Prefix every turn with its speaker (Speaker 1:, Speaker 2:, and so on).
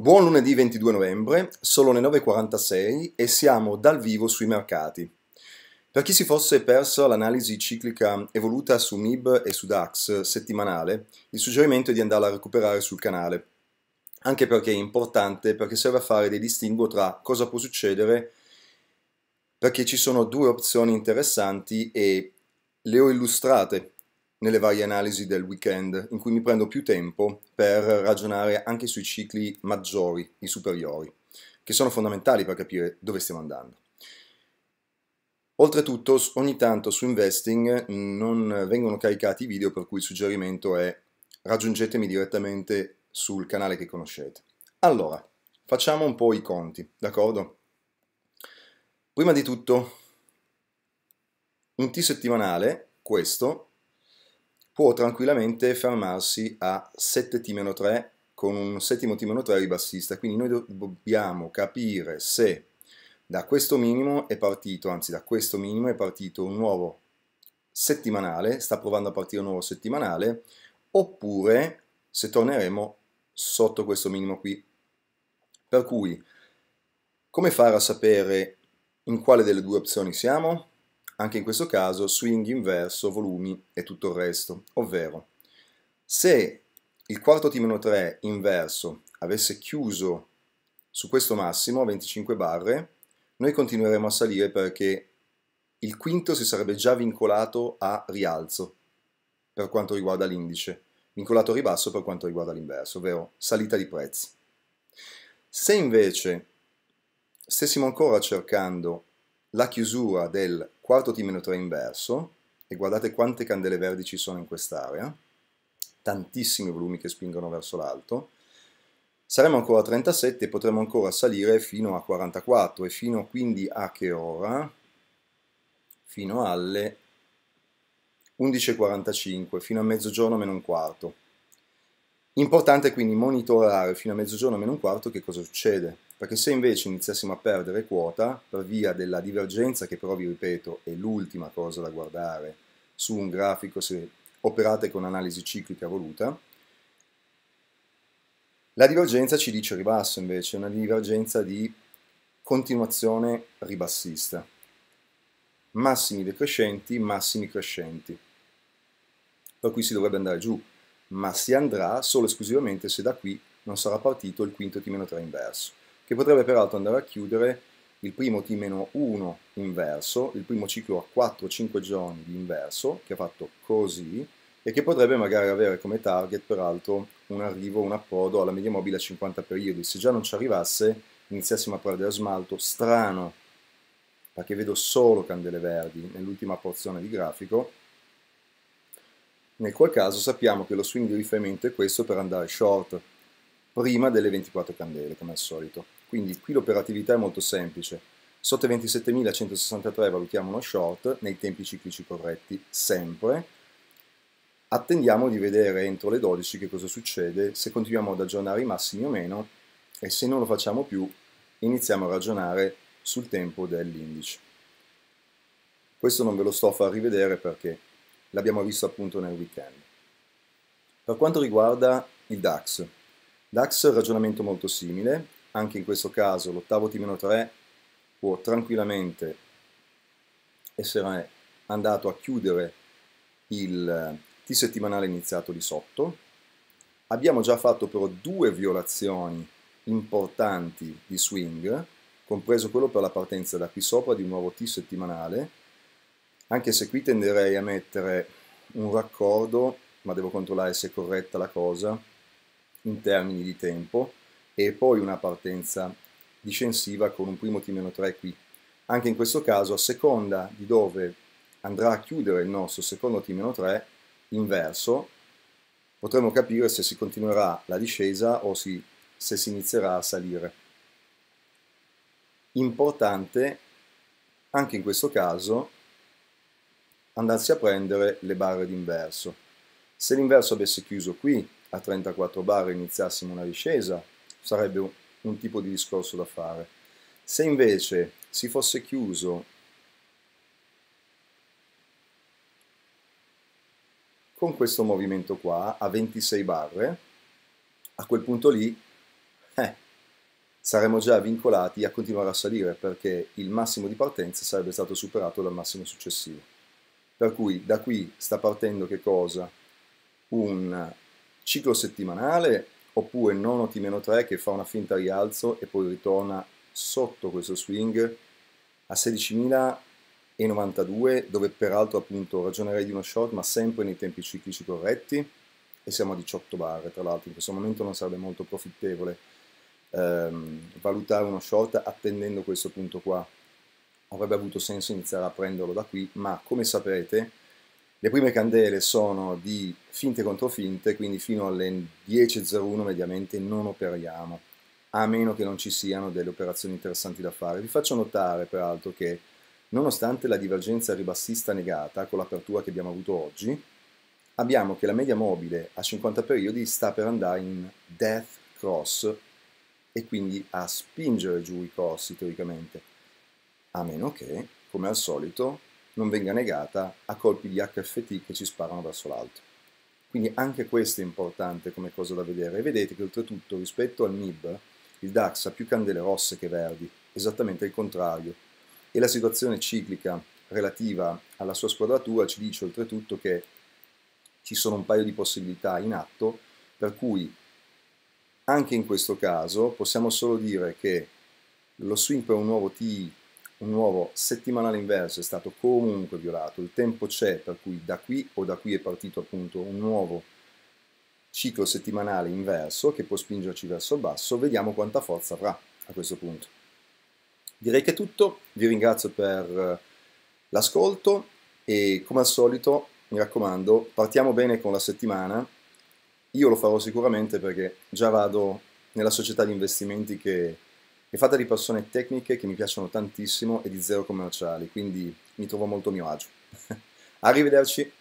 Speaker 1: Buon lunedì 22 novembre, sono le 9.46 e siamo dal vivo sui mercati. Per chi si fosse perso l'analisi ciclica evoluta su MIB e su DAX settimanale, il suggerimento è di andarla a recuperare sul canale, anche perché è importante, perché serve a fare dei distinguo tra cosa può succedere, perché ci sono due opzioni interessanti e le ho illustrate nelle varie analisi del weekend, in cui mi prendo più tempo per ragionare anche sui cicli maggiori, i superiori, che sono fondamentali per capire dove stiamo andando. Oltretutto, ogni tanto su Investing mm, non vengono caricati i video, per cui il suggerimento è raggiungetemi direttamente sul canale che conoscete. Allora, facciamo un po' i conti, d'accordo? Prima di tutto, un T settimanale, questo, può tranquillamente fermarsi a 7 timeno 3 con un settimo timeno 3 ribassista, quindi noi dobbiamo capire se da questo minimo è partito, anzi da questo minimo è partito un nuovo settimanale, sta provando a partire un nuovo settimanale, oppure se torneremo sotto questo minimo qui. Per cui, come fare a sapere in quale delle due opzioni siamo? anche in questo caso swing inverso, volumi e tutto il resto, ovvero se il quarto T-3 inverso avesse chiuso su questo massimo, 25 barre, noi continueremo a salire perché il quinto si sarebbe già vincolato a rialzo per quanto riguarda l'indice, vincolato a ribasso per quanto riguarda l'inverso, ovvero salita di prezzi. Se invece stessimo ancora cercando la chiusura del quarto timenotore inverso, e guardate quante candele verdi ci sono in quest'area, tantissimi volumi che spingono verso l'alto, saremo ancora a 37 e potremo ancora salire fino a 44 e fino quindi a che ora? Fino alle 11.45, fino a mezzogiorno meno un quarto. Importante quindi monitorare fino a mezzogiorno meno un quarto che cosa succede, perché se invece iniziassimo a perdere quota per via della divergenza, che però vi ripeto è l'ultima cosa da guardare su un grafico se operate con analisi ciclica voluta, la divergenza ci dice ribasso invece, una divergenza di continuazione ribassista. Massimi decrescenti, massimi crescenti. Per cui si dovrebbe andare giù, ma si andrà solo esclusivamente se da qui non sarà partito il quinto T-3 inverso, che potrebbe peraltro andare a chiudere il primo T-1 inverso, il primo ciclo a 4-5 giorni di inverso, che ha fatto così, e che potrebbe magari avere come target peraltro un arrivo, un approdo alla media mobile a 50 periodi. Se già non ci arrivasse, iniziassimo a perdere smalto, strano, perché vedo solo candele verdi nell'ultima porzione di grafico, nel qual caso sappiamo che lo swing di riferimento è questo per andare short prima delle 24 candele, come al solito. Quindi qui l'operatività è molto semplice. Sotto i 27.163 valutiamo uno short nei tempi ciclici corretti, sempre. Attendiamo di vedere entro le 12 che cosa succede, se continuiamo ad aggiornare i massimi o meno e se non lo facciamo più iniziamo a ragionare sul tempo dell'indice. Questo non ve lo sto a far rivedere perché l'abbiamo visto appunto nel weekend. Per quanto riguarda il DAX, DAX è un ragionamento molto simile, anche in questo caso l'ottavo T-3 può tranquillamente essere andato a chiudere il T eh, settimanale iniziato di sotto. Abbiamo già fatto però due violazioni importanti di swing, compreso quello per la partenza da qui sopra di un nuovo T settimanale anche se qui tenderei a mettere un raccordo, ma devo controllare se è corretta la cosa, in termini di tempo, e poi una partenza discensiva con un primo T-3 qui. Anche in questo caso, a seconda di dove andrà a chiudere il nostro secondo T-3 inverso, potremo capire se si continuerà la discesa o si, se si inizierà a salire. Importante, anche in questo caso, andarsi a prendere le barre d'inverso. Se l'inverso avesse chiuso qui, a 34 barre, e iniziassimo una discesa, sarebbe un, un tipo di discorso da fare. Se invece si fosse chiuso con questo movimento qua a 26 barre, a quel punto lì eh, saremmo già vincolati a continuare a salire perché il massimo di partenza sarebbe stato superato dal massimo successivo. Per cui da qui sta partendo che cosa? Un ciclo settimanale oppure non ot 3 che fa una finta rialzo e poi ritorna sotto questo swing a 16.092 dove peraltro appunto ragionerei di uno short ma sempre nei tempi ciclici corretti e siamo a 18 bar tra l'altro in questo momento non sarebbe molto profittevole ehm, valutare uno short attendendo questo punto qua avrebbe avuto senso iniziare a prenderlo da qui, ma come saprete le prime candele sono di finte contro finte, quindi fino alle 10.01 mediamente non operiamo, a meno che non ci siano delle operazioni interessanti da fare. Vi faccio notare peraltro che nonostante la divergenza ribassista negata con l'apertura che abbiamo avuto oggi, abbiamo che la media mobile a 50 periodi sta per andare in death cross e quindi a spingere giù i costi teoricamente a meno che, come al solito, non venga negata a colpi di HFT che ci sparano verso l'alto. Quindi anche questo è importante come cosa da vedere. E vedete che oltretutto rispetto al NIB, il DAX ha più candele rosse che verdi, esattamente il contrario. E la situazione ciclica relativa alla sua squadratura ci dice oltretutto che ci sono un paio di possibilità in atto, per cui anche in questo caso possiamo solo dire che lo swing per un nuovo TI un nuovo settimanale inverso è stato comunque violato, il tempo c'è, per cui da qui o da qui è partito appunto un nuovo ciclo settimanale inverso che può spingerci verso il basso, vediamo quanta forza avrà a questo punto. Direi che è tutto, vi ringrazio per eh, l'ascolto e come al solito mi raccomando partiamo bene con la settimana, io lo farò sicuramente perché già vado nella società di investimenti che è fatta di persone tecniche che mi piacciono tantissimo e di zero commerciali, quindi mi trovo molto a mio agio. Arrivederci!